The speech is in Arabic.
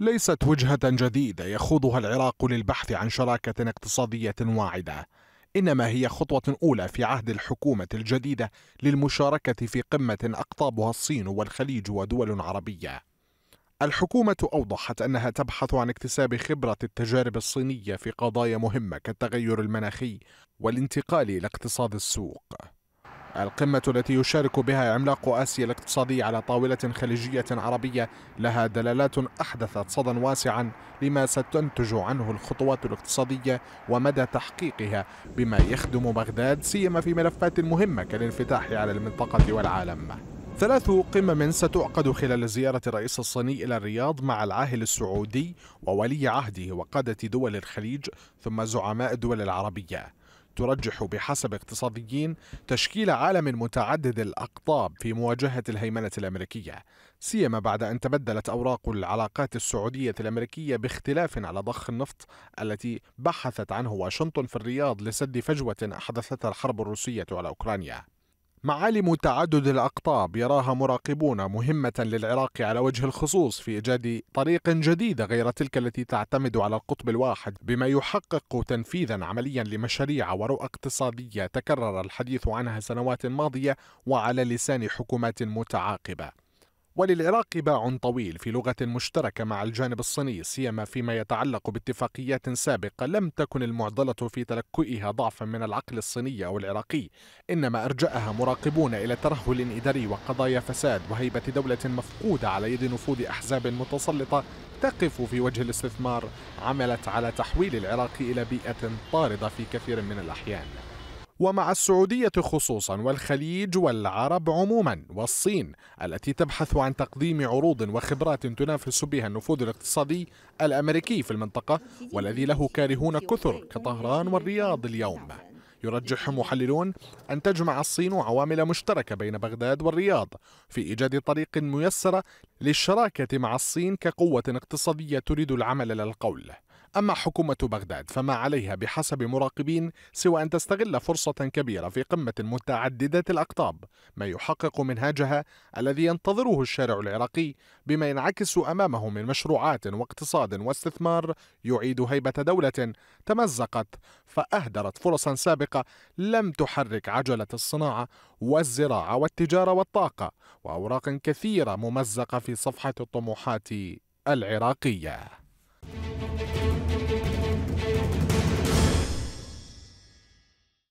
ليست وجهة جديدة يخوضها العراق للبحث عن شراكة اقتصادية واعدة، إنما هي خطوة أولى في عهد الحكومة الجديدة للمشاركة في قمة أقطابها الصين والخليج ودول عربية. الحكومة أوضحت أنها تبحث عن اكتساب خبرة التجارب الصينية في قضايا مهمة كالتغير المناخي والانتقال إلى اقتصاد السوق. القمة التي يشارك بها عملاق آسيا الاقتصادي على طاولة خليجية عربية لها دلالات أحدثت صدى واسعا لما ستنتج عنه الخطوات الاقتصادية ومدى تحقيقها بما يخدم بغداد سيما في ملفات مهمة كالانفتاح على المنطقة والعالم ثلاث قمم ستعقد خلال زيارة الرئيس الصيني إلى الرياض مع العاهل السعودي وولي عهده وقادة دول الخليج ثم زعماء الدول العربية ترجح بحسب اقتصاديين تشكيل عالم متعدد الأقطاب في مواجهة الهيمنة الأمريكية سيما بعد أن تبدلت أوراق العلاقات السعودية الأمريكية باختلاف على ضخ النفط التي بحثت عنه واشنطن في الرياض لسد فجوة أحدثتها الحرب الروسية على أوكرانيا معالم تعدد الأقطاب يراها مراقبون مهمة للعراق على وجه الخصوص في إيجاد طريق جديد غير تلك التي تعتمد على القطب الواحد بما يحقق تنفيذا عمليا لمشاريع ورؤى اقتصادية تكرر الحديث عنها سنوات ماضية وعلى لسان حكومات متعاقبة وللعراق باع طويل في لغة مشتركة مع الجانب الصيني سيما فيما يتعلق باتفاقيات سابقة لم تكن المعضلة في تلكئها ضعفا من العقل الصيني أو العراقي إنما أرجأها مراقبون إلى ترهل إداري وقضايا فساد وهيبة دولة مفقودة على يد نفوذ أحزاب متسلطة تقف في وجه الاستثمار عملت على تحويل العراق إلى بيئة طاردة في كثير من الأحيان ومع السعودية خصوصا والخليج والعرب عموما والصين التي تبحث عن تقديم عروض وخبرات تنافس بها النفوذ الاقتصادي الأمريكي في المنطقة والذي له كارهون كثر كطهران والرياض اليوم يرجح محللون أن تجمع الصين عوامل مشتركة بين بغداد والرياض في إيجاد طريق ميسرة للشراكة مع الصين كقوة اقتصادية تريد العمل للقول أما حكومة بغداد فما عليها بحسب مراقبين سوى أن تستغل فرصة كبيرة في قمة متعددة الأقطاب ما يحقق منهاجها الذي ينتظره الشارع العراقي بما ينعكس أمامه من مشروعات واقتصاد واستثمار يعيد هيبة دولة تمزقت فأهدرت فرصا سابقة لم تحرك عجلة الصناعة والزراعة والتجارة والطاقة وأوراق كثيرة ممزقة في صفحة الطموحات العراقيه